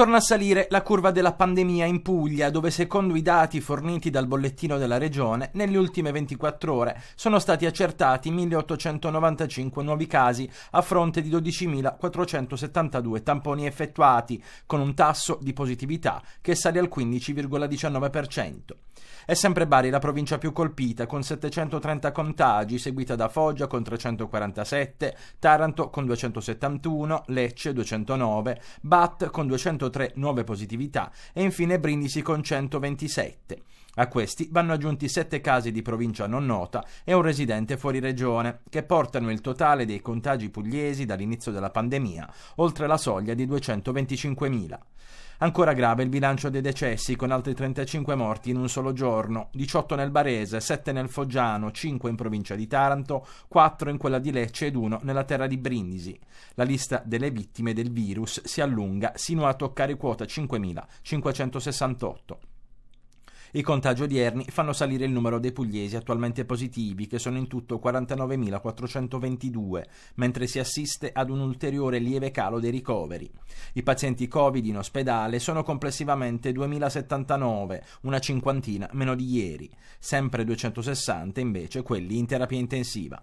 Torna a salire la curva della pandemia in Puglia, dove secondo i dati forniti dal bollettino della regione, nelle ultime 24 ore sono stati accertati 1.895 nuovi casi a fronte di 12.472 tamponi effettuati, con un tasso di positività che sale al 15,19%. È sempre Bari la provincia più colpita, con 730 contagi, seguita da Foggia con 347, Taranto con 271, Lecce 209, Bat con 200 103 nuove positività e infine Brindisi con 127. A questi vanno aggiunti 7 casi di provincia non nota e un residente fuori regione, che portano il totale dei contagi pugliesi dall'inizio della pandemia oltre la soglia di 225.000. Ancora grave il bilancio dei decessi, con altri 35 morti in un solo giorno, 18 nel Barese, 7 nel Foggiano, 5 in provincia di Taranto, 4 in quella di Lecce ed 1 nella terra di Brindisi. La lista delle vittime del virus si allunga sino a toccare quota 5.568. I contagi odierni fanno salire il numero dei pugliesi attualmente positivi, che sono in tutto 49.422, mentre si assiste ad un ulteriore lieve calo dei ricoveri. I pazienti Covid in ospedale sono complessivamente 2.079, una cinquantina meno di ieri, sempre 260 invece quelli in terapia intensiva.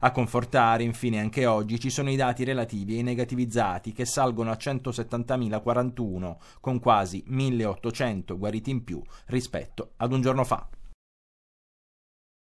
A confortare, infine, anche oggi ci sono i dati relativi ai negativizzati che salgono a 170.041, con quasi 1.800 guariti in più rispetto ad un giorno fa.